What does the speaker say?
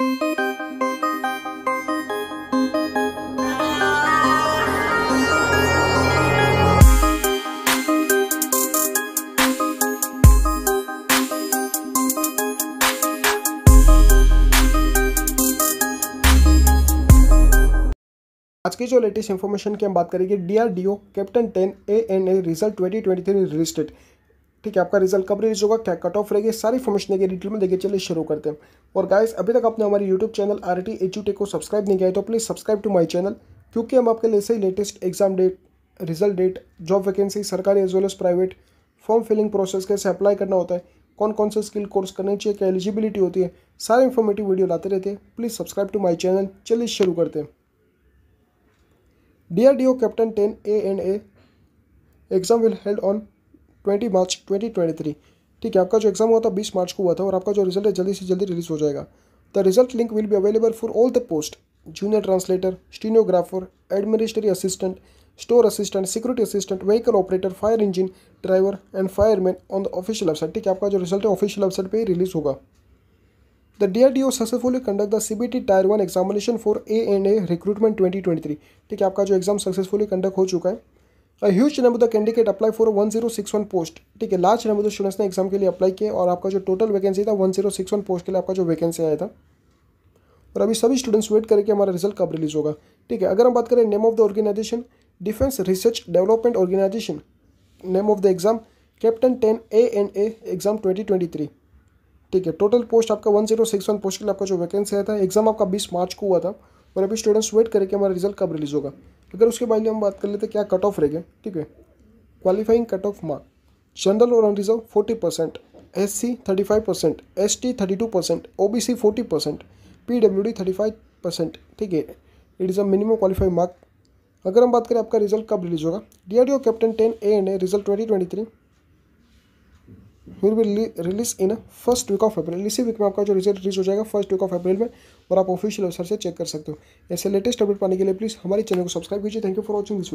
आज की जो लेटेस्ट इन्फॉर्मेशन की हम बात करेंगे DRDO captain ten A and A result twenty twenty three date ठीक है आपका रिजल्ट कब रिलीज होगा क्या कट ऑफ रहेगी सारी इन्फॉर्मेशन के डिटेल में देखिए चलिए शुरू करते हैं और गाइस अभी तक आपने हमारे YouTube channel R T H को सब्सक्राइब नहीं किया है तो please subscribe to my channel क्योंकि हम आपके लिए सही latest exam date result date job vacancy सरकारी as well as private form filling process कैसे अप्लाई करना होता है कौन कौन से स्किल कोर्स करने चाहिए क्या एलिजिबिलिटी होती है सारे इन्फॉर्मेटिव वीडियो लाते रहते हैं please subscribe to my channel चलिए शुरू करते हैं D captain ten A and A exam will held on twenty March twenty twenty three ठीक है आपका जो एग्जाम हुआ था बीस मार्च को हुआ था और आपका जो रिजल्ट है जल्दी से जल्दी रिलीज हो जाएगा the result link will be available for all the post junior translator stenographer administrative assistant store assistant security assistant vehicle operator fire engine driver and fireman on the official website ठीक है आपका जो result है official website पर ही release होगा the D R D O successfully conduct the C B T tier one examination for A and A recruitment twenty twenty three ठीक है आपका जो एग्जाम सक्सेसफुली कंडक्ट हो चुका है huge number the candidate apply for one zero six one post ठीक है large number of students ने एग्जाम के लिए अप्लाई किया और आपका जो टोटल वैकेंसी था one zero six one post के लिए आपका जो वैकेंसी आया था और अभी सभी स्टूडेंट्स वेट करके हमारा रिजल्ट कब रिलीज होगा ठीक है अगर हम बात करें name of the organisation defence research development organisation name of the exam captain ten A and A exam twenty twenty three ठीक है टोटल पोस्ट आपका one zero six one post के लिए आपका जो वैकेंसी आया था एग्जाम आपका बीस मार्च को हुआ था और अभी स्टूडेंट्स वेट करके हमारा रिजल्ट कब रिलीज होगा अगर उसके बारे में हम बात कर लेते हैं क्या कट ऑफ रहेगा ठीक है qualifying cut off mark general और unreserve forty percent S C thirty five percent S T thirty two percent O B C forty percent P W D thirty five percent ठीक है it is a minimum qualifying mark अगर हम बात करें आपका result कब release होगा D R D O captain ten A and A result twenty twenty three फिर भी release in first week of April इसी वीक में आपका जो रिजल्ट रिलीज हो जाएगा फर्स्ट वीक ऑफ अप्रैल में और आप ऑफिशियल वेबसाइट से चेक कर सकते हो ऐसे लेटेस्ट अपडेट पाने के लिए प्लीज़ हमारे चैनल को सब्सक्राइब कीजिए thank you for watching this